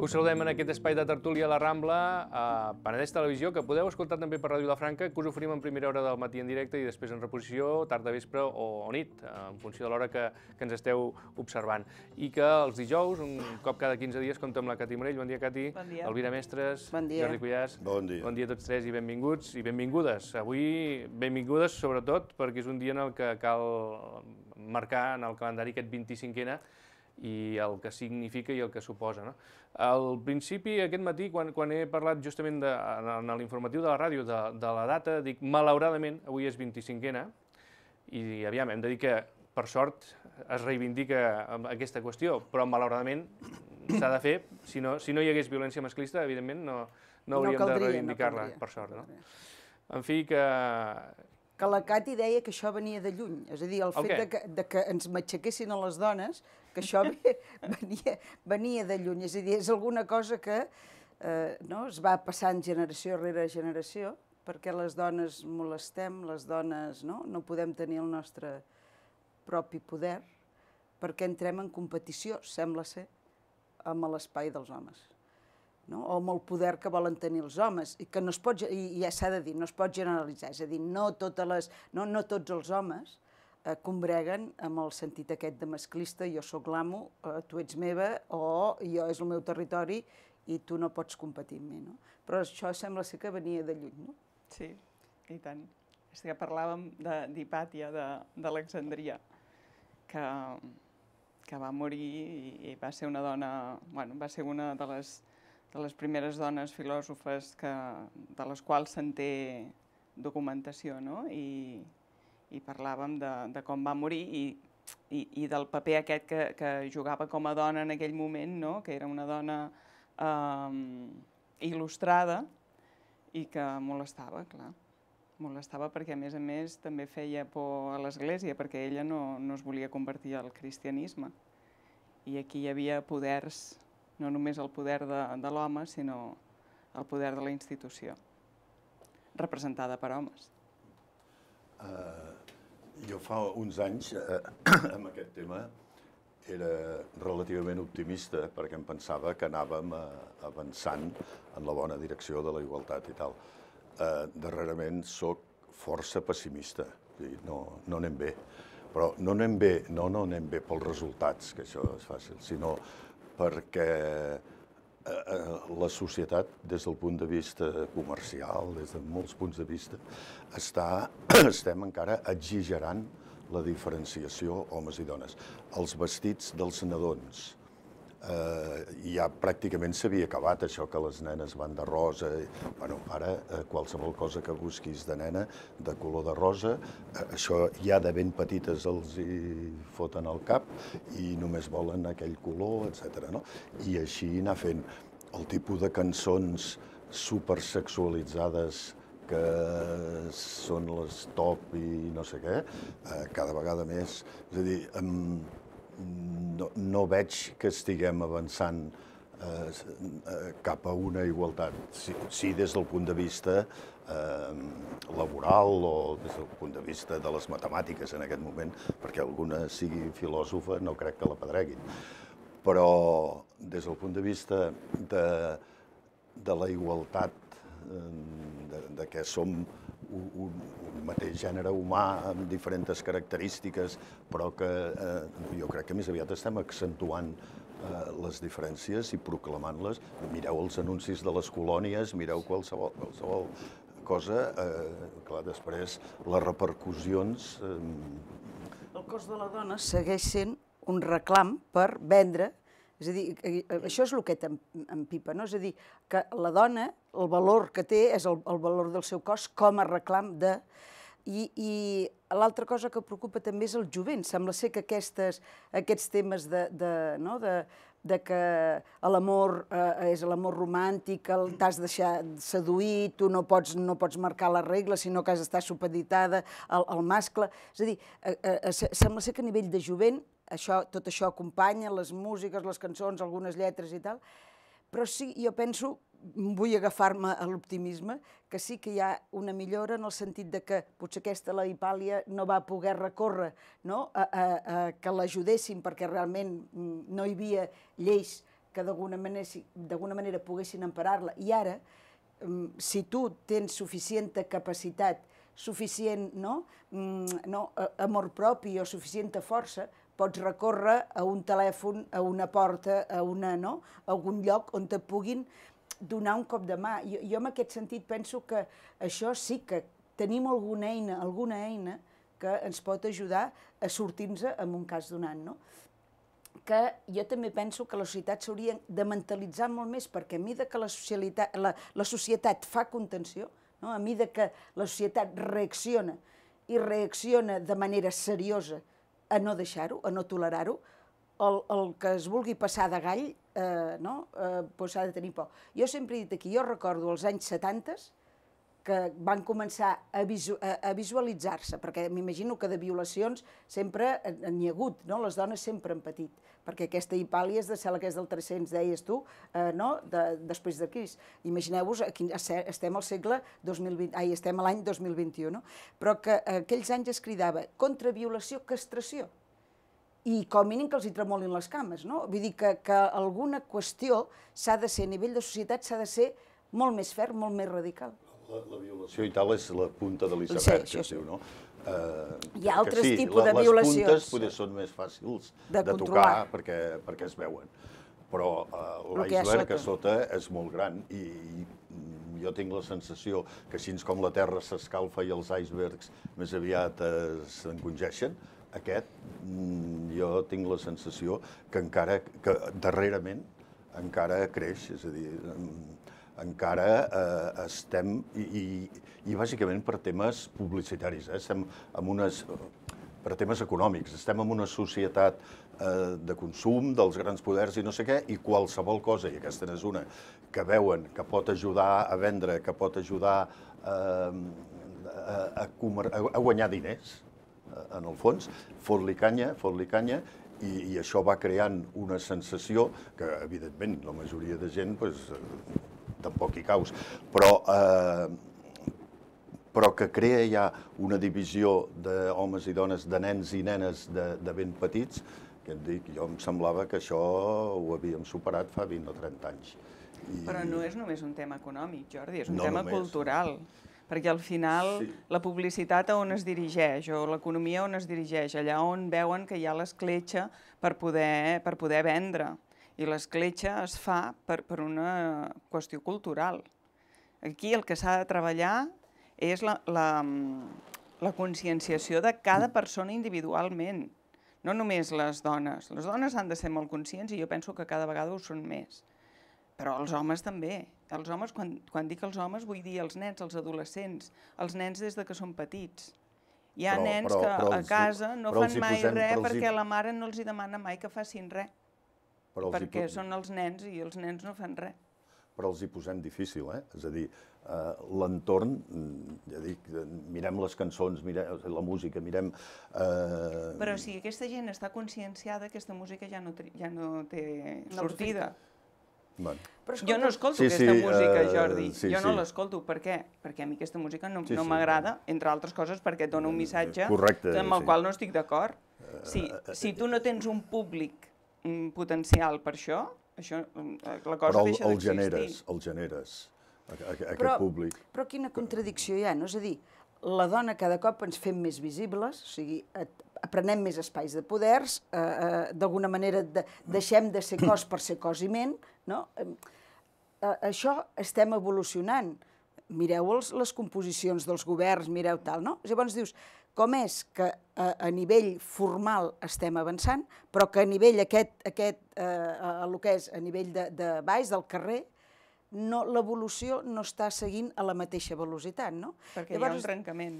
Us saludem en aquest espai de tertúlia a la Rambla, a Penedès Televisió, que podeu escoltar també per Ràdio La Franca, que us oferim en primera hora del matí en directe i després en reposició, de vespre o, o nit, en funció de l'hora que, que ens esteu observant. I que els dijous, un cop cada 15 dies, compta amb la Cati Morell. Bon dia, Cati. Bon dia. Elvira Mestres. Bon dia. Jordi Cullàs. Bon dia. Bon dia a tots tres i benvinguts i benvingudes. Avui benvingudes, sobretot, perquè és un dia en el que cal marcar en el calendari aquest 25 ena i el que significa i el que suposa. No? Al principi, aquest matí, quan, quan he parlat justament de, en, en l'informatiu de la ràdio de, de la data, dic, malauradament, avui és 25ena, i aviam, hem de dir que, per sort, es reivindica aquesta qüestió, però malauradament s'ha de fer, si no, si no hi hagués violència masclista, evidentment no, no hauríem no caldria, de reivindicar-la, no per sort. No? En fi, que, que la Cati deia que això venia de lluny, és a dir, el okay. fet de que, de que ens matxaquessin a les dones que això venia, venia de lluny. És a dir, és alguna cosa que eh, no, es va passant generació rere generació, perquè les dones molestem, les dones no, no podem tenir el nostre propi poder, perquè entrem en competició, sembla ser, amb l'espai dels homes. No? o amb el poder que volen tenir els homes, i que no es pot, i ja s'ha de dir, no es pot generalitzar, és a dir, no, totes les, no, no tots els homes Eh, combreguen amb el sentit aquest de masclista, jo sóc l'amo, eh, tu ets meva, o jo és el meu territori i tu no pots competir amb mi, no? Però això sembla ser que venia de lluny, no? Sí, i tant. És que parlàvem d'Hipàtia, d'Alexandria, que, que va morir i, i va ser una dona, bueno, va ser una de les, de les primeres dones filòsofes que, de les quals se'n té documentació, no? I i parlàvem de, de com va morir i, i, i del paper aquest que, que jugava com a dona en aquell moment, no? que era una dona eh, il·lustrada i que molestava, clar. Molestava perquè, a més a més, també feia por a l'Església, perquè ella no, no es volia convertir al cristianisme. I aquí hi havia poders, no només el poder de, de l'home, sinó el poder de la institució, representada per homes. Uh, jo fa uns anys, eh, amb aquest tema, era relativament optimista perquè em pensava que anàvem eh, avançant en la bona direcció de la igualtat i tal. Eh, darrerament sóc força pessimista, dir, no, no anem bé. Però no anem bé, no, no anem bé pels resultats, que això és fàcil, sinó perquè Eh, eh, la societat, des del punt de vista comercial, des de molts punts de vista, està, estem encara exigerant la diferenciació homes i dones. Els vestits dels nadons, eh, ja pràcticament s'havia acabat això que les nenes van de rosa. Bueno, ara eh, qualsevol cosa que busquis de nena de color de rosa, eh, això ja de ben petites els hi foten al cap i només volen aquell color, etc. No? I així anar fent el tipus de cançons supersexualitzades que són les top i no sé què, eh, cada vegada més. És a dir, no, no veig que estiguem avançant eh, eh cap a una igualtat. Sí, des del punt de vista eh, laboral o des del punt de vista de les matemàtiques en aquest moment, perquè alguna sigui filòsofa no crec que la pedreguin. Però des del punt de vista de, de la igualtat, eh, de, de que som un, un mateix gènere humà amb diferents característiques, però que eh, jo crec que més aviat estem accentuant eh, les diferències i proclamant-les. Mireu els anuncis de les colònies, mireu qualsevol, qualsevol cosa, eh, clar, després les repercussions... Eh... El cos de la dona segueix sent un reclam per vendre és a dir, això és el que Pipa, no? És a dir, que la dona, el valor que té és el, el valor del seu cos com a reclam de... I, i l'altra cosa que preocupa també és el jovent. Sembla ser que aquestes, aquests temes de, de, no? de, de que l'amor eh, és l'amor romàntic, t'has deixat seduir, tu no pots, no pots marcar la regla, sinó que has d'estar supeditada al, al mascle. És a dir, eh, eh, sembla ser que a nivell de jovent això, tot això acompanya, les músiques, les cançons, algunes lletres i tal, però sí, jo penso, vull agafar-me a l'optimisme, que sí que hi ha una millora en el sentit de que potser aquesta la Hipàlia no va poder recórrer, no? a, a, a que l'ajudessin, perquè realment mm, no hi havia lleis que d'alguna manera, manera poguessin emparar-la. I ara, mm, si tu tens suficient capacitat, suficient no? Mm, no, amor propi o suficienta força, pots recórrer a un telèfon, a una porta, a una, no? A algun lloc on te puguin donar un cop de mà. Jo, jo en aquest sentit penso que això sí que tenim alguna eina, alguna eina que ens pot ajudar a sortir-nos en un cas donant, no? que jo també penso que la societat s'hauria de mentalitzar molt més, perquè a mesura que la, societat, la, la societat fa contenció, no? a mesura que la societat reacciona, i reacciona de manera seriosa a no deixar-ho, a no tolerar-ho, el, el que es vulgui passar de gall eh, no? eh, s'ha doncs de tenir por. Jo sempre he dit aquí, jo recordo els anys 70, que van començar a, visu a visualitzar-se, perquè m'imagino que de violacions sempre n'hi ha hagut, no? les dones sempre han patit, perquè aquesta hipàlia és de ser la que és del 300, deies tu, eh, no? de, després de Cris. Imagineu-vos, estem al segle 2020, ai, estem a l'any 2021, no? però que aquells anys es cridava contra violació, castració, i com a mínim que els hi tremolin les cames, no? Vull dir que, que alguna qüestió s'ha de ser, a nivell de societat, s'ha de ser molt més ferm, molt més radical. La, violació i tal és la punta de l'iceberg, que es diu, no? Eh, Hi ha altres tipus de violacions. Les puntes són més fàcils de, tocar perquè, perquè es veuen, però eh, l'iceberg a sota és molt gran i, jo tinc la sensació que així com la Terra s'escalfa i els icebergs més aviat s'encongeixen, aquest mm, jo tinc la sensació que encara, que darrerament encara creix, és a dir, mm, encara eh, estem, i, i, i bàsicament per temes publicitaris, eh? estem amb unes, eh, per temes econòmics, estem en una societat eh, de consum dels grans poders i no sé què, i qualsevol cosa, i aquesta és una, que veuen que pot ajudar a vendre, que pot ajudar eh, a, a, a, a guanyar diners, eh, en el fons, fot-li canya, fot-li canya, i, i això va creant una sensació que, evidentment, la majoria de gent pues, eh, tampoc hi caus, però, eh, però que crea ja una divisió d'homes i dones, de nens i nenes de, de ben petits, que et dic, jo em semblava que això ho havíem superat fa 20 o 30 anys. I... Però no és només un tema econòmic, Jordi, és un no tema només. cultural perquè al final sí. la publicitat a on es dirigeix o l'economia on es dirigeix, allà on veuen que hi ha l'escletxa per poder, per poder vendre. I l'escletxa es fa per, per una qüestió cultural. Aquí el que s'ha de treballar és la, la, la conscienciació de cada persona individualment, no només les dones. Les dones han de ser molt conscients i jo penso que cada vegada ho són més. Però els homes també. Els homes, quan, quan dic els homes, vull dir els nens, els adolescents, els nens des de que són petits. Hi ha però, nens però, que però els, a casa no fan mai res perquè hi... la mare no els hi demana mai que facin res. Però perquè hi... són els nens i els nens no fan res. Però els hi posem difícil, eh? És a dir, eh, l'entorn, mm, ja dic, mirem les cançons, mirem la música, mirem... Eh... Però si aquesta gent està conscienciada, aquesta música ja no, ja no té no sortida. Bueno. Però escolta, jo no escolto sí, aquesta sí, música, eh, Jordi. sí, jo no sí. l'escolto. Per què? Perquè a mi aquesta música no, sí, no m'agrada, sí. entre altres coses perquè et dona un eh, missatge Correcte, amb el sí. qual no estic d'acord. Uh, si tu no tens un públic potencial per això? això mm, eh, la cosa Però el, deixa el Però el generes, a, però, aquest públic. Però quina contradicció hi ha, no? És a dir, la dona cada cop ens fem més visibles, o sigui, aprenem més espais de poders, eh, eh, d'alguna manera de, deixem de ser cos per ser cos i ment, no? Eh, això estem evolucionant. Mireu els, les composicions dels governs, mireu tal, no? Llavors dius, com és que a, eh, a nivell formal estem avançant, però que a nivell aquest, aquest eh, a, a, que és a nivell de, de baix, del carrer, no, l'evolució no està seguint a la mateixa velocitat, no? Perquè llavors, hi ha un trencament.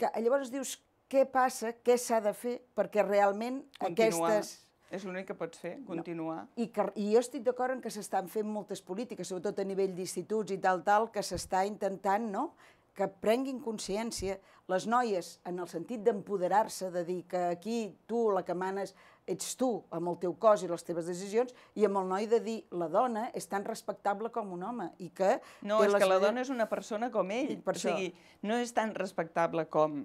Que, llavors dius, què passa, què s'ha de fer perquè realment Continuar. aquestes... És l'únic que pots fer, continuar. No. I, que, I jo estic d'acord en que s'estan fent moltes polítiques, sobretot a nivell d'instituts i tal, tal, que s'està intentant no, que prenguin consciència les noies en el sentit d'empoderar-se, de dir que aquí tu la que manes ets tu amb el teu cos i les teves decisions i amb el noi de dir la dona és tan respectable com un home i que... No, és que la dona és una persona com ell, per o això... no és tan respectable com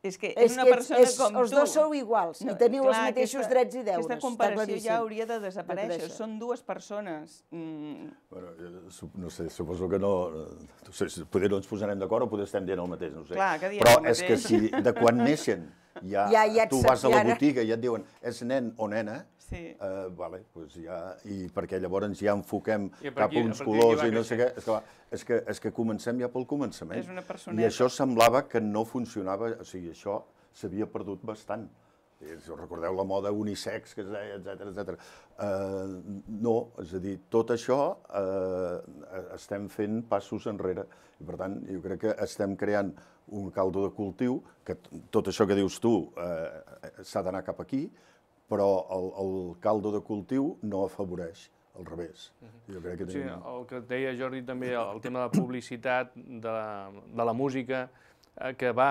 és que és, és una que persona és, és, com els tu. Els dos sou iguals no, i teniu clar, els mateixos aquesta, drets i deures. Aquesta comparació ja hauria de desaparèixer. De Són dues persones. Mm. Bueno, jo, no sé, suposo que no... no sé, poder no ens posarem d'acord o poder estem dient el mateix, no sé. Clar, que Però és que si de quan neixen ja, ja, ja tu vas a la botiga i et diuen és nen o nena, sí. Uh, vale, pues ja, i perquè llavors ja enfoquem aquí, cap a uns colors i no sé què. És que, va, és, que, és que comencem ja pel començament. És una personeta. I això semblava que no funcionava, o sigui, això s'havia perdut bastant. Si recordeu la moda unisex, que es deia, etcètera, etcètera. Uh, no, és a dir, tot això uh, estem fent passos enrere. I, per tant, jo crec que estem creant un caldo de cultiu, que tot això que dius tu eh, s'ha d'anar cap aquí, però el, el caldo de cultiu no afavoreix al revés. Mhm. Jo crec que tenim... Sí, el que deia Jordi també, el tema de la publicitat, de la, de la música, eh, que va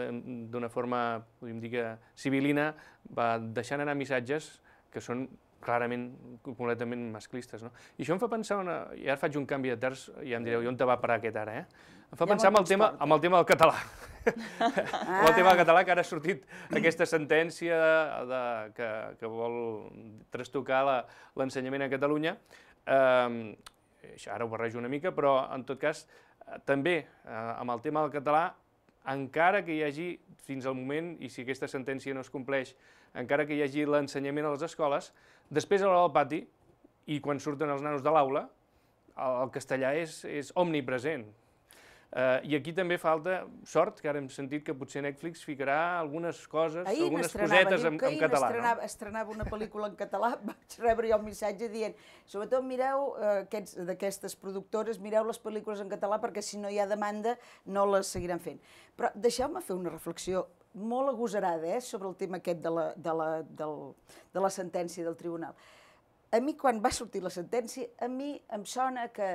eh, d'una forma, podríem dir que civilina, va deixant anar missatges que són clarament, completament masclistes. No? I això em fa pensar, una... i ara faig un canvi de terç, i ja em direu, i on te va parar aquest ara, eh? Em fa pensar amb el, tema, amb el tema del català. Ah. amb el tema del català, que ara ha sortit aquesta sentència de, de, que, que vol trastocar l'ensenyament a Catalunya. Eh, això ara ho barrejo una mica, però en tot cas, també eh, amb el tema del català, encara que hi hagi, fins al moment, i si aquesta sentència no es compleix, encara que hi hagi l'ensenyament a les escoles, després a l'hora del pati, i quan surten els nanos de l'aula, el castellà és, és omnipresent. Uh, I aquí també falta sort, que ara hem sentit que potser Netflix ficarà algunes coses, ahir algunes cosetes en, en català. Ahir estrenava, no? estrenava una pel·lícula en català, vaig rebre jo el missatge dient sobretot mireu uh, aquests d'aquestes productores, mireu les pel·lícules en català perquè si no hi ha demanda no les seguiran fent. Però deixeu-me fer una reflexió molt agosarada eh, sobre el tema aquest de la, de la, del, de la sentència del tribunal. A mi, quan va sortir la sentència, a mi em sona que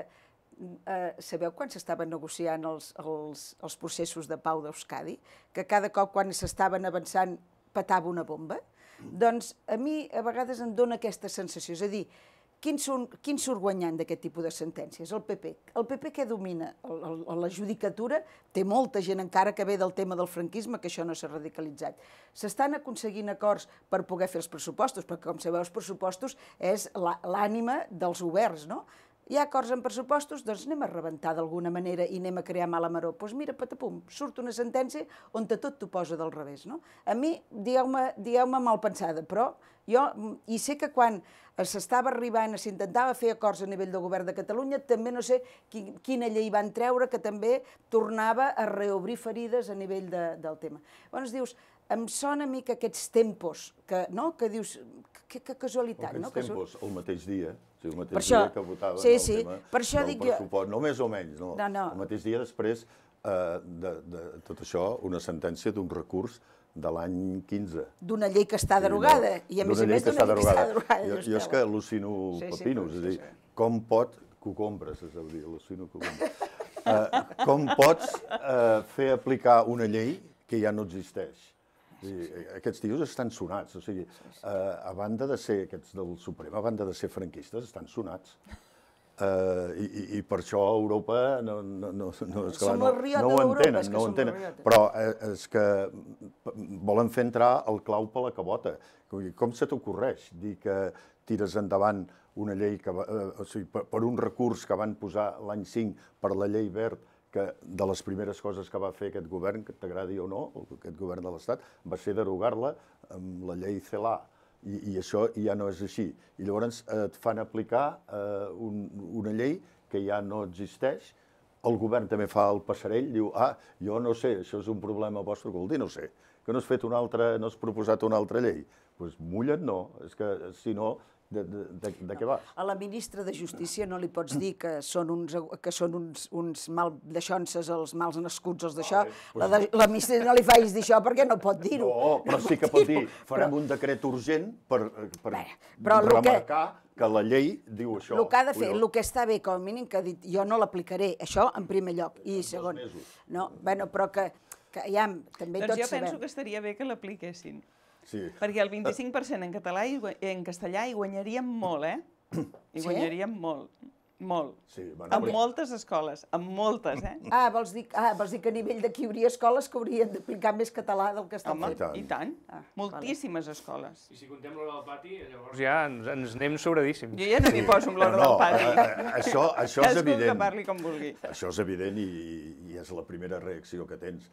eh, sabeu quan s'estaven negociant els, els, els processos de pau d'Euskadi? Que cada cop quan s'estaven avançant petava una bomba? Doncs a mi a vegades em dona aquesta sensació, és a dir, quin surt, quin surt guanyant d'aquest tipus de sentències? El PP. El PP què domina? la judicatura té molta gent encara que ve del tema del franquisme, que això no s'ha radicalitzat. S'estan aconseguint acords per poder fer els pressupostos, perquè, com sabeu, els pressupostos és l'ànima dels governs, no? hi ha acords en pressupostos, doncs anem a rebentar d'alguna manera i anem a crear mala maró. Doncs mira, patapum, surt una sentència on tot t'ho posa del revés. No? A mi, digueu me digueu mal pensada, però jo, i sé que quan s'estava arribant, s'intentava fer acords a nivell del govern de Catalunya, també no sé quina llei van treure que també tornava a reobrir ferides a nivell de, del tema. Llavors dius, em sona a mi que aquests tempos, que, no? que dius, que, que casualitat. Aquests no? tempos, el mateix dia, o sigui, el mateix per dia això, que votava sí, el sí. tema per això del dic pressupost, jo... no més o menys, no. no, no. El mateix dia després eh, de, de tot això, una sentència d'un recurs de l'any 15. D'una llei que està derogada, sí, no? i a més a més d'una llei que està derogada. Jo, jo és que al·lucino sí, sí, papinos, sí, és a dir, com pot cucombres, és a dir, al·lucino cucombres. uh, eh, com pots eh, fer aplicar una llei que ja no existeix? sí, sí. Aquests tios estan sonats, o sigui, sí, sí. Eh, a banda de ser aquests del Suprem, a banda de ser franquistes, estan sonats. Eh, i, i, i per això Europa no, no, no, no, és clar, no, no ho entenen, no ho entenen. Però eh, és que volen fer entrar el clau per la cabota. Com se t'ocorreix dir que tires endavant una llei que, eh, o sigui, per, per un recurs que van posar l'any 5 per la llei verd que de les primeres coses que va fer aquest govern, que t'agradi o no, aquest govern de l'Estat, va ser derogar-la amb la llei CELA, i, i això ja no és així. I llavors eh, et fan aplicar eh, un, una llei que ja no existeix, el govern també fa el passarell, diu, ah, jo no sé, això és un problema vostre, que vol dir no sé, que no has fet una altra, no has proposat una altra llei. Doncs pues, mullen no, és que si no de, de, de, de què va? A la ministra de Justícia no li pots dir que són uns, que són uns, uns mal deixonses, els mals nascuts, els d'això. Ah, pues... la, doncs la ministra no li faig d'això perquè no pot dir-ho. No, però no sí que pot dir, farem però... un decret urgent per, per Bé, però remarcar que que la llei diu això. El que ha de fer, el que està bé, com a mínim, que ha dit jo no l'aplicaré, això en primer lloc. I segon, no, bueno, però que, que ja, també doncs tots sabem. Doncs jo penso que estaria bé que l'apliquessin. Sí. Perquè el 25% en català i en castellà hi guanyaríem molt, eh? Hi guanyaríem molt. Molt. Sí, bueno, amb moltes escoles, amb moltes, eh? Ah, vols dir, ah, vols dir que a nivell d'aquí hi hauria escoles que haurien d'aplicar més català del que estan Home, fent? i tant. Ah, Moltíssimes vale. escoles. I si contem l'hora del pati, llavors ja ens, ens anem sobradíssims. Jo ja no m'hi poso amb l'hora no, del pati. No, això, això és evident. que parli com vulgui. Això és evident i, i és la primera reacció que tens.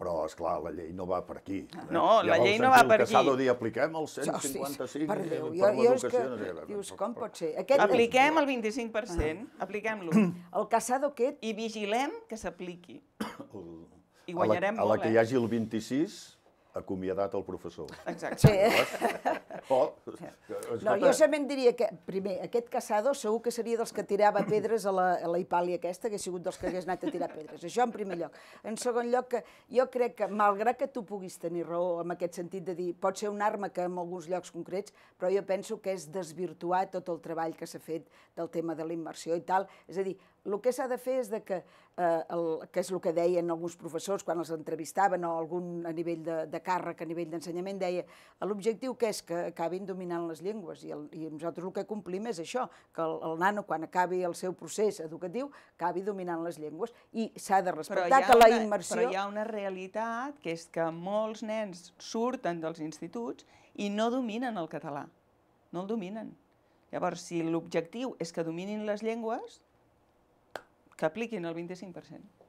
Però, és clar la llei no va per aquí. Eh? No, la llei no va per aquí. Casado dir, apliquem el 155 per, Déu, per l'educació. Que... Dius, com pot ser? Aquest apliquem el 25%, ah. apliquem-lo. El Casado aquest... I vigilem que s'apliqui. I guanyarem a la, a la que hi eh? hagi el 26, acomiadat el professor. Exacte. Sí. O, oh, no, jo solament diria que, primer, aquest caçador segur que seria dels que tirava pedres a la, a la Ipàlia aquesta, que ha sigut dels que hagués anat a tirar pedres. Això en primer lloc. En segon lloc, que jo crec que, malgrat que tu puguis tenir raó en aquest sentit de dir pot ser una arma que en alguns llocs concrets, però jo penso que és desvirtuar tot el treball que s'ha fet del tema de la immersió i tal. És a dir, el que s'ha de fer és de que, eh, el, que és el que deien alguns professors quan els entrevistaven o algun a nivell de, de càrrec, a nivell d'ensenyament, deia l'objectiu que és que acabin dominant les llengües i, el, i nosaltres el que complim és això, que el, el nano quan acabi el seu procés educatiu acabi dominant les llengües i s'ha de respectar que la immersió... però hi ha una realitat que és que molts nens surten dels instituts i no dominen el català, no el dominen. Llavors, si l'objectiu és que dominin les llengües, que apliquin el 25%.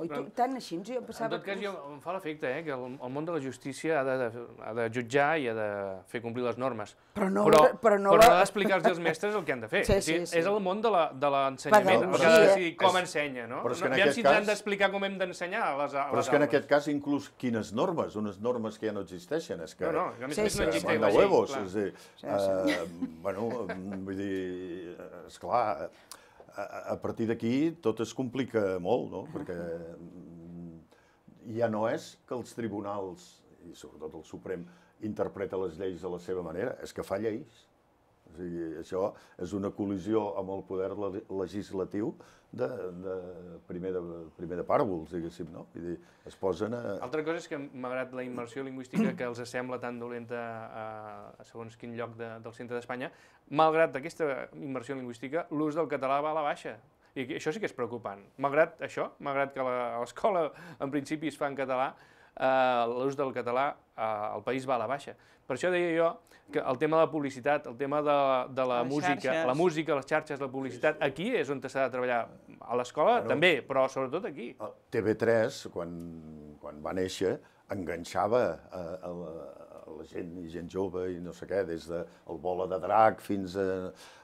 Oi, tu, tant així, jo pensava... En tot cas, jo, em fa l'efecte eh, que el, el món de la justícia ha de, ha de jutjar i ha de fer complir les normes. Però no... Però, però no, però no ha d'explicar-los als mestres el que han de fer. Sí, sí, sí. És el món de l'ensenyament, el que ha de decidir com és... ensenya, no? Però és que en no, aquest si cas... han d'explicar com hem d'ensenyar a les, Però és que en aquest cas, inclús, quines normes? Unes normes que ja no existeixen. És que, no, no, a més sí, sí. no existeix Sí, sí, sí, És sí, dir, sí, sí. sí, eh, bueno, vull dir, sí, sí a, a partir d'aquí tot es complica molt, no? Perquè mm, ja no és que els tribunals, i sobretot el Suprem, interpreta les lleis de la seva manera, és que fa lleis o sigui, això és una col·lisió amb el poder legislatiu de, de, primer, de primer de pàrvols, diguéssim, no? Vull dir, es posen a... Altra cosa és que, malgrat la immersió lingüística que els sembla tan dolenta a, a segons quin lloc de, del centre d'Espanya, malgrat aquesta immersió lingüística, l'ús del català va a la baixa. I això sí que és preocupant. Malgrat això, malgrat que l'escola en principi es fa en català, eh, l'ús del català eh, al país va a la baixa. Per això deia jo que el tema de la publicitat, el tema de, de la les música, xarxes. la música, les xarxes, la publicitat, aquí és on s'ha de treballar. A l'escola bueno, també, però sobretot aquí. TV3, quan, quan va néixer, enganxava a, a, la, a la gent, i gent jove i no sé què, des del el bola de drac fins a...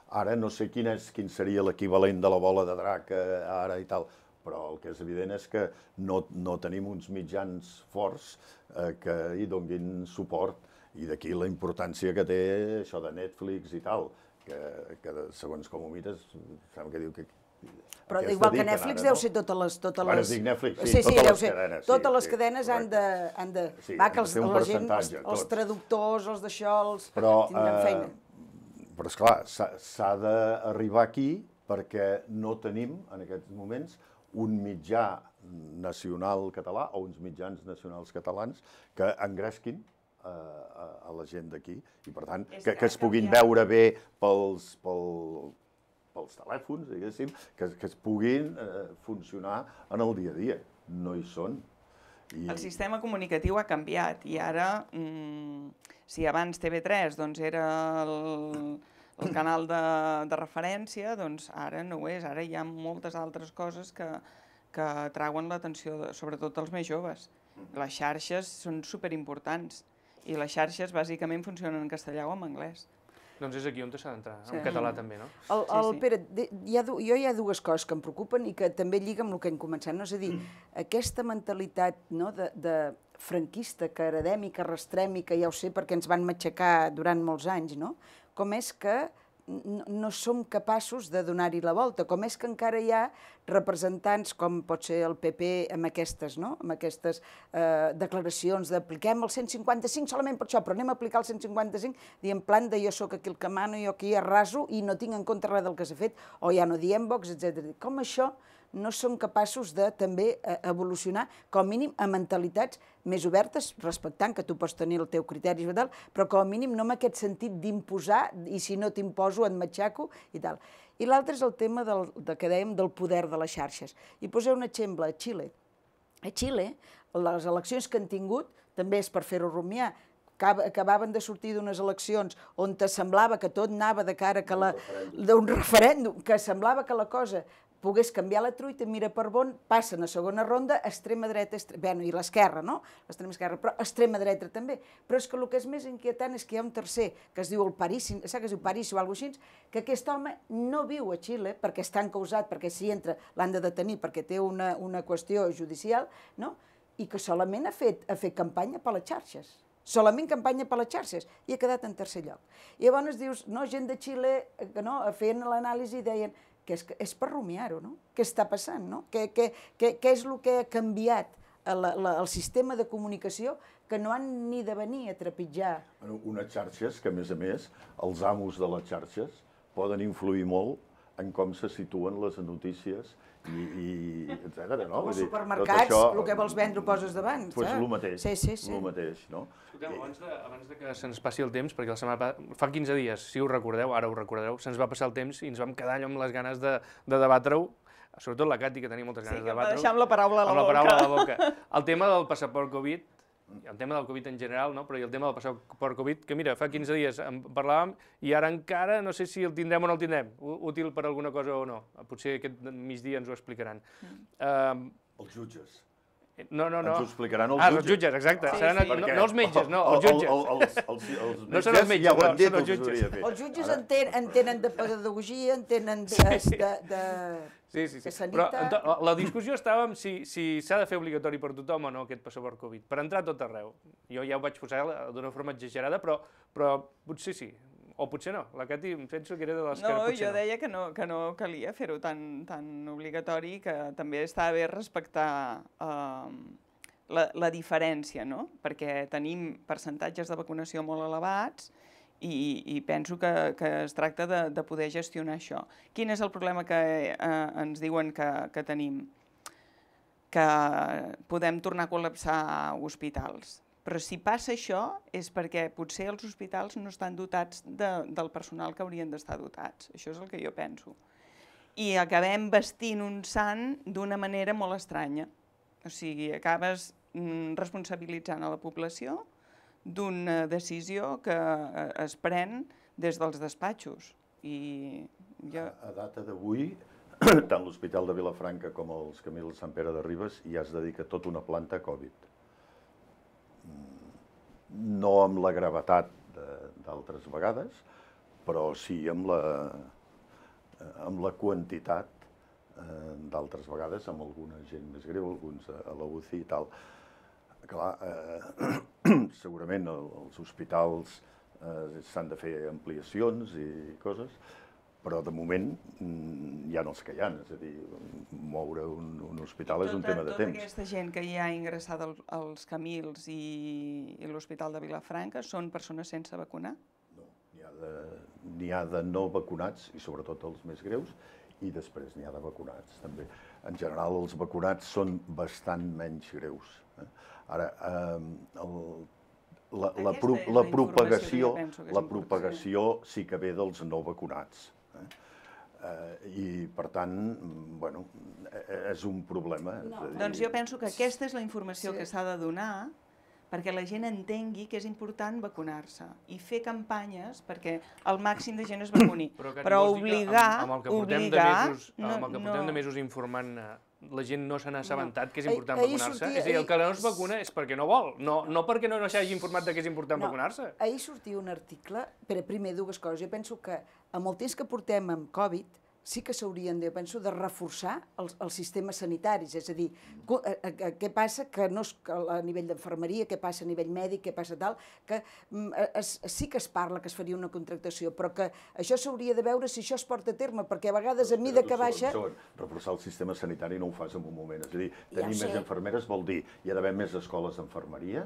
Ara no sé quin, és, quin seria l'equivalent de la bola de drac eh, ara i tal, però el que és evident és que no, no tenim uns mitjans forts eh, que hi donguin suport i d'aquí la importància que té això de Netflix i tal, que, que segons com ho mires, fem que diu que però Aquesta igual que Netflix ara, deu ser totes les... Totes les... Ara dic Netflix, sí, sí, totes sí, les cadenes. Sí, totes les sí, cadenes han de, han de... Sí, Va, que els, la gent, els, els traductors, els d'això, els però, eh, feina. Eh, però, esclar, s'ha d'arribar aquí perquè no tenim, en aquests moments, un mitjà nacional català o uns mitjans nacionals catalans que engresquin a, eh, a, a la gent d'aquí i, per tant, que, que es puguin veure bé pels, pel, pels telèfons, diguéssim, que, que es puguin eh, funcionar en el dia a dia. No hi són. I... El sistema comunicatiu ha canviat i ara, mm, si abans TV3 doncs era el el canal de, de referència, doncs ara no ho és, ara hi ha moltes altres coses que, que trauen l'atenció, sobretot els més joves. Les xarxes són superimportants i les xarxes bàsicament funcionen en castellà o en anglès. Doncs és aquí on s'ha d'entrar, sí. en català també, no? El, el sí, sí. Pere, hi ha, jo hi ha dues coses que em preocupen i que també lliga amb el que hem començat, no? És a dir, mm. aquesta mentalitat no, de, de franquista que heredem i que arrastrem i que ja ho sé perquè ens van matxacar durant molts anys, no? com és que no som capaços de donar-hi la volta, com és que encara hi ha representants com pot ser el PP amb aquestes, no? amb aquestes eh, declaracions d'apliquem el 155 solament per això, però anem a aplicar el 155 dient plan de jo sóc aquí el que mano, jo aquí arraso i no tinc en compte res del que s'ha fet, o ja no diem Vox, etc. Com això no són capaços de també eh, evolucionar, com a mínim, a mentalitats més obertes, respectant que tu pots tenir el teu criteri, i tal, però com a mínim no en aquest sentit d'imposar, i si no t'imposo et matxaco, i tal. I l'altre és el tema del, de, que dèiem del poder de les xarxes. I poseu un exemple, a Xile. A Xile, les eleccions que han tingut, també és per fer-ho rumiar, acabaven de sortir d'unes eleccions on te semblava que tot anava de cara que la d'un referèndum, que semblava que la cosa pogués canviar la truita, mira per bon, passa a segona ronda, extrema dreta, extrema, bueno, i l'esquerra, no? L'extrema esquerra, però extrema dreta també. Però és que el que és més inquietant és que hi ha un tercer, que es diu el París, saps que es diu París o alguna cosa així, que aquest home no viu a Xile perquè està encausat, perquè si entra l'han de detenir perquè té una, una qüestió judicial, no? I que solament ha fet, ha fet campanya per les xarxes solament campanya per les xarxes, i ha quedat en tercer lloc. I llavors dius, no, gent de Xile, eh, que no, fent l'anàlisi, deien, que és, és per rumiar-ho, no? Què està passant, no? Què, què, què, què és el que ha canviat el, la, el sistema de comunicació que no han ni de venir a trepitjar? Bueno, unes xarxes que, a més a més, els amos de les xarxes poden influir molt en com se situen les notícies i, i etcètera, no? Els supermercats, això, el que vols vendre ho poses davant, doncs el mateix, sí, sí, sí. el mateix, no? Escolteu, abans de, abans de que se'ns passi el temps, perquè la setmana fa 15 dies, si ho recordeu, ara ho recordareu, se'ns va passar el temps i ens vam quedar allò amb les ganes de, de debatre-ho, sobretot la Cati, que tenia moltes ganes sí, de debatre-ho. Sí, que va deixar amb la paraula a la, amb la paraula A la boca. El tema del passaport Covid, el tema del Covid en general, no? però i el tema del passat per Covid, que mira, fa 15 dies en parlàvem i ara encara no sé si el tindrem o no el tindrem, útil per alguna cosa o no. Potser aquest migdia ens ho explicaran. Mm. Uh, els jutges. No, no, no. Ens ho explicaran els ah, jutges. Ah, els jutges, exacte. Sí, seran, sí. No, no els metges, no, els jutges. El, el, els, els, els metges no són els metges, ja ho han dit, no, els jutges. Els jutges enten, entenen de pedagogia, entenen de, sí. de, de, sí, sí, sí. de sanitat... Però la discussió estava en si s'ha si de fer obligatori per tothom o no aquest passaport Covid, per entrar a tot arreu. Jo ja ho vaig posar d'una forma exagerada, però, però potser sí, o potser no, la Cati em penso que era de les no, que potser jo no. deia que no, que no calia fer-ho tan, tan obligatori, que també està bé respectar eh, la, la diferència, no? Perquè tenim percentatges de vacunació molt elevats i, i penso que, que es tracta de, de poder gestionar això. Quin és el problema que eh, ens diuen que, que tenim? Que podem tornar a col·lapsar hospitals però si passa això és perquè potser els hospitals no estan dotats de, del personal que haurien d'estar dotats. Això és el que jo penso. I acabem vestint un sant d'una manera molt estranya. O sigui, acabes mm, responsabilitzant a la població d'una decisió que eh, es pren des dels despatxos. I jo... A, a data d'avui, tant l'Hospital de Vilafranca com els Camils de Sant Pere de Ribes ja es dedica tot una planta a Covid no amb la gravetat d'altres vegades, però sí amb la, eh, amb la quantitat eh, d'altres vegades, amb alguna gent més greu, alguns a la UCI i tal. Clar, eh, segurament els hospitals eh, s'han de fer ampliacions i coses, però de moment hi mm, ha els que hi ha, és a dir, moure un, un hospital és un tota- tema de tota temps. Tota aquesta gent que hi ha ingressada al, als Camils i, i l'Hospital de Vilafranca són persones sense vacunar? No, n'hi ha, de, ha de no vacunats, i sobretot els més greus, i després n'hi ha de vacunats també. En general els vacunats són bastant menys greus. Eh? Ara, eh, el, la, la, la, la, propagació, la propagació sí que ve dels no vacunats Eh? Eh, i per tant, bueno, eh, és un problema. No. És dir... Doncs jo penso que aquesta és la informació sí. que s'ha de donar perquè la gent entengui que és important vacunar-se i fer campanyes perquè el màxim de gent es vacuni. Però, Però obligar, amb, amb el que obligar... De mesos, no, amb el que portem no. de mesos informant eh, la gent no se n'ha assabentat no. que és important vacunar-se. És a dir, el que no es vacuna és perquè no vol, no, no perquè no, no s'hagi informat de que és important no. vacunar-se. Ahir sortia un article, per primer dues coses, jo penso que amb el temps que portem amb Covid, sí que s'haurien, de, penso, de reforçar els, els sistemes sanitaris, és a dir, eh, eh, què passa que no es, a nivell d'infermeria, què passa a nivell mèdic, què passa tal, que mm, eh, es, sí que es parla que es faria una contractació, però que això s'hauria de veure si això es porta a terme, perquè a vegades a mida que baixa... Segon, reforçar el sistema sanitari no ho fas en un moment, és a dir, tenir ja més infermeres vol dir hi ha d'haver més escoles d'infermeria,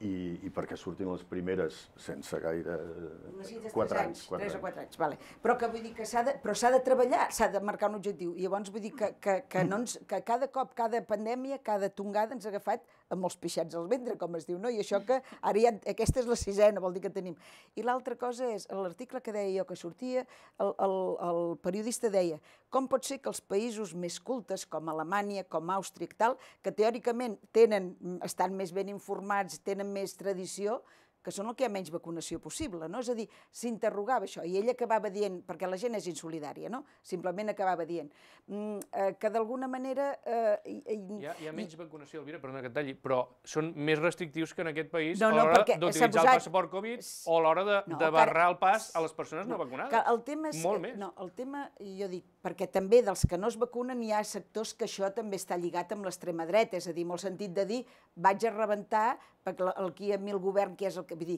i, i perquè surtin les primeres sense gaire... Eh, Necessites 4 anys, anys 4 3 anys. o 4 anys, vale. Però que vull dir que s'ha de, però s'ha de treballar, s'ha de marcar un objectiu. I llavors vull dir que, que, que, no ens, que cada cop, cada pandèmia, cada tongada ens ha agafat amb els peixets al ventre, com es diu, no? I això que ara ja, aquesta és la sisena, vol dir que tenim. I l'altra cosa és, l'article que deia jo que sortia, el, el, el periodista deia, com pot ser que els països més cultes, com Alemanya, com Àustria i tal, que teòricament tenen, estan més ben informats, tenen més tradició, que són el que hi ha menys vacunació possible, no? És a dir, s'interrogava això, i ell acabava dient, perquè la gent és insolidària, no? Simplement acabava dient mm, eh, que d'alguna manera... Eh, i, hi, ha, hi ha menys i... vacunació, Elvira, perdona que et talli, però són més restrictius que en aquest país no, no, a l'hora d'utilitzar posat... el passaport Covid o a l'hora de, no, de barrar el pas a les persones no, no vacunades. Que el tema és... Molt més. No, el tema, jo dic, perquè també dels que no es vacunen hi ha sectors que això també està lligat amb l'extrema dreta, és a dir, amb el sentit de dir vaig a rebentar perquè el qui a mi el govern, que és el que... Vull dir,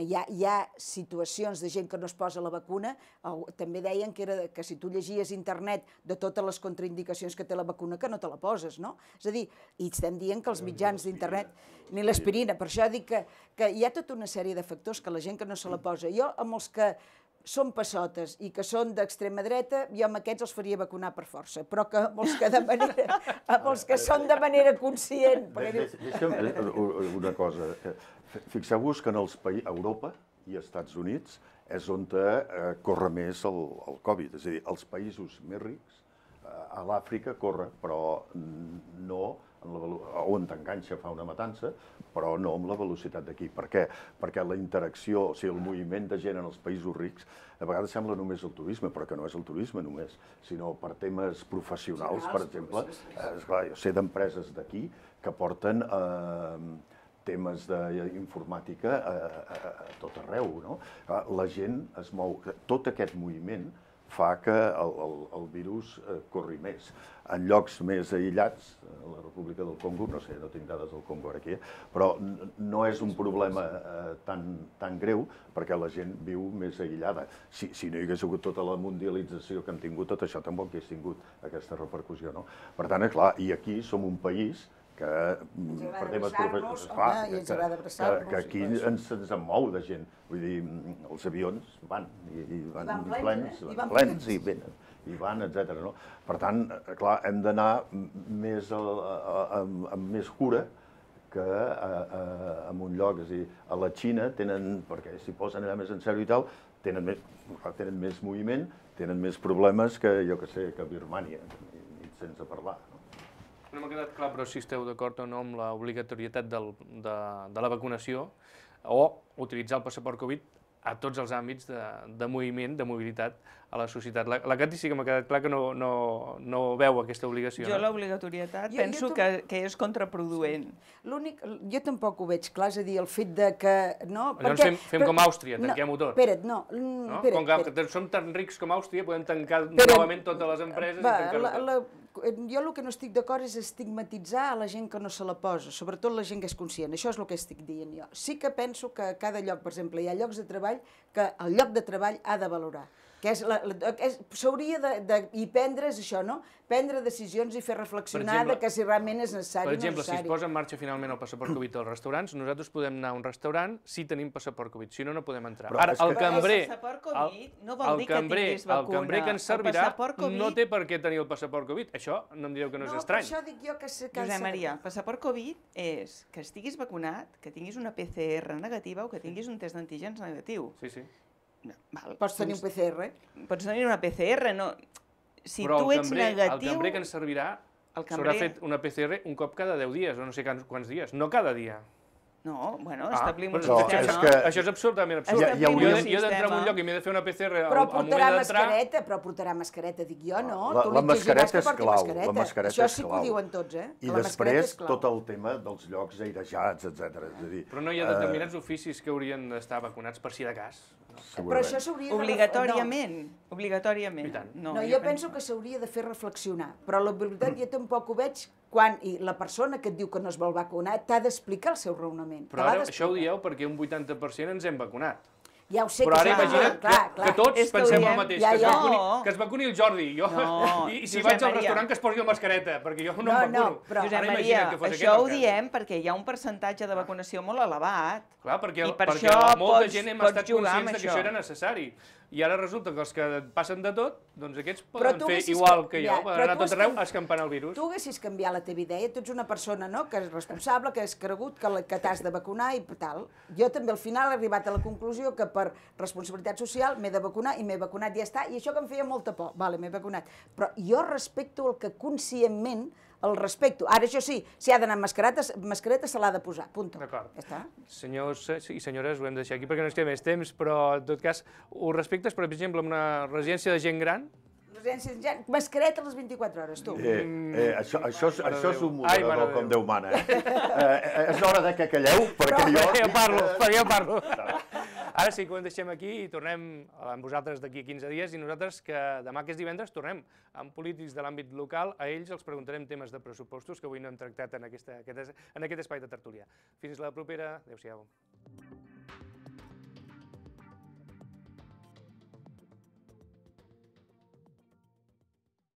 hi ha, hi ha situacions de gent que no es posa la vacuna, el, també deien que, era, que si tu llegies internet de totes les contraindicacions que té la vacuna, que no te la poses, no? És a dir, i estem dient que els mitjans d'internet... Ni l'aspirina, per això dic que, que hi ha tota una sèrie de factors que la gent que no se la posa... Jo, amb els que són passotes i que són d'extrema dreta, jo amb aquests els faria vacunar per força, però que amb els que, de manera, amb els que són de manera conscient... Perquè... Dius... Deixa'm eh, una cosa. Eh, fixeu-vos que en els països... Europa i Estats Units és on te, eh, corre més el, el Covid. És a dir, els països més rics, eh, a l'Àfrica corre, però no en la, on t'enganxa fa una matança, però no amb la velocitat d'aquí. Per què? Perquè la interacció, o sigui, el moviment de gent en els països rics, a vegades sembla només el turisme, però que no és el turisme només, sinó per temes professionals, sí, per exemple. Eh, esclar, jo sé d'empreses d'aquí que porten ehm, eh, temes d'informàtica eh, a, a, a tot arreu, no? La gent es mou, tot aquest moviment fa que el, el, el virus eh, corri més. En llocs més aïllats, a la República del Congo, no sé, no tinc dades del Congo ara aquí, eh, però no és un problema eh, tan, tan greu perquè la gent viu més aïllada. Si, si no hi hagués hagut tota la mundialització que hem tingut, tot això tampoc hagués tingut aquesta repercussió. No? Per tant, és clar, i aquí som un país que per temes professionals, clar, que, que, que, que aquí ens, ens en mou de gent. Vull dir, mm, els avions van, i, i van, eh? van plens, plens, eh? i van plens, i i van, etc. No? Per tant, eh, clar, hem d'anar més a, a, a, amb més cura que a, a, en un lloc, és a dir, a la Xina tenen, perquè s'hi posen allà més en sèrio i tal, tenen més, tenen més moviment, tenen més problemes que, jo que sé, que Birmania, sense parlar. No? No m'ha quedat clar, però si esteu d'acord o no amb l'obligatorietat de, de la vacunació o utilitzar el passaport Covid a tots els àmbits de, de moviment, de mobilitat a la societat. La, la Cati sí que m'ha quedat clar que no, no, no veu aquesta obligació. Jo no? l'obligatorietat penso jo que, que és contraproduent. L'únic, jo tampoc ho veig clar, és a dir, el fet de que... No, Llavors perquè, fem, fem però, com Àustria, tanquem-ho no, tot. Espera't, no. Mm, no? com que espera't. som tan rics com Àustria, podem tancar novament totes les empreses va, i tancar-ho tot. La, la, Eh, jo el que no estic d'acord és estigmatitzar a la gent que no se la posa, sobretot la gent que és conscient, això és el que estic dient jo. Sí que penso que a cada lloc, per exemple, hi ha llocs de treball que el lloc de treball ha de valorar que és la, la, s'hauria de, de, i prendre és això, no? Prendre decisions i fer reflexionar exemple, de que si realment és necessari Per exemple, necessari. si es posa en marxa finalment el passaport Covid als restaurants, nosaltres podem anar a un restaurant si tenim passaport Covid, si no, no podem entrar. Però Ara, el que... cambrer... El passaport Covid no vol el, dir que cambrer, tinguis vacuna. El cambrer que ens servirà COVID... no té per què tenir el passaport Covid. Això no em direu que no, no és estrany. No, això dic jo que... que Josep Maria, el passaport Covid és que estiguis vacunat, que tinguis una PCR negativa o que tinguis un test d'antígens negatiu. Sí, sí. Val, pots tenir doncs, un PCR. Pots tenir una PCR, no... Si Però tu ets cambrer, negatiu... el cambrer que ens servirà cambrer... s'haurà fet una PCR un cop cada 10 dies, o no sé quants dies, no cada dia. No, bueno, ah, establim un sistema. Que... Això, és això és absolutament absurd. Ja, ja hauríem... Jo, he d'entrar en un lloc i m'he de fer una PCR al, però portarà al moment d'entrar... Mascareta, però portarà mascareta, dic jo, no. La, la mascareta és clau. Mascareta. La mascareta això sí que ho diuen tots, eh? I la després tot el tema dels llocs airejats, etc. És a dir, però no hi ha determinats eh... oficis que haurien d'estar vacunats per si de cas? Però això s'hauria de... Obligatòriament, no. obligatòriament. No, no, jo, jo penso que s'hauria de fer reflexionar, però la veritat mm. jo tampoc ho veig quan i la persona que et diu que no es vol vacunar t'ha d'explicar el seu raonament. Però ara, això ho dieu perquè un 80% ens hem vacunat. Ja ho sé Però que és clar, que, clar, que tots és pensem que el mateix, ja, que, Es vacuni, que es vacuni el Jordi. Jo, no, I, I si vaig al Maria. restaurant que es posi la mascareta, perquè jo no, no em vacuno. No, però... Josep Maria, que fos això ho diem perquè hi ha un percentatge de vacunació molt elevat. Clar, perquè, I per perquè això molta pots, gent hem estat conscients que això era necessari i ara resulta que els que passen de tot, doncs aquests poden fer igual que, jo, poden anar tot arreu a escampar el virus. Tu haguessis canviat la teva idea, eh? tu ets una persona no, que és responsable, que has cregut que, que t'has de vacunar i tal. Jo també al final he arribat a la conclusió que per responsabilitat social m'he de vacunar i m'he vacunat i ja està, i això que em feia molta por, vale, m'he vacunat. Però jo respecto el que conscientment el respecto. Ara, això sí, si ha d'anar amb mascareta, mascareta se l'ha de posar, punto. D'acord. Ja està. Senyors i eh, senyores, ho hem de deixar aquí perquè no ens queda més temps, però en tot cas, ho respectes, per exemple, en una residència de gent gran? de gent mascareta a les 24 hores, tu. Eh, eh, això, això, és, això és un moderador Ai, com Déu mana. Eh? Eh, eh? és hora de que calleu, perquè però, jo... Perquè jo parlo, perquè jo parlo. Ara sí que ho deixem aquí i tornem amb vosaltres d'aquí a 15 dies i nosaltres que demà que és divendres tornem amb polítics de l'àmbit local. A ells els preguntarem temes de pressupostos que avui no hem tractat en, aquesta, aquest, en aquest espai de tertúlia. Fins la propera. Adéu-siau.